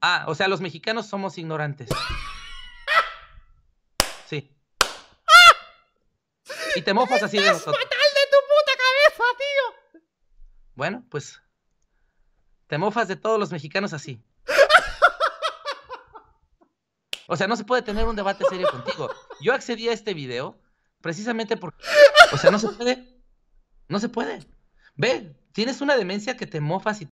Ah, o sea, los mexicanos somos ignorantes. Sí. Y te mofas así de nosotros. fatal de tu puta cabeza, tío! Bueno, pues. Te mofas de todos los mexicanos así. O sea, no se puede tener un debate serio contigo. Yo accedí a este video precisamente porque. O sea, no se puede. No se puede. Ve, tienes una demencia que te mofas y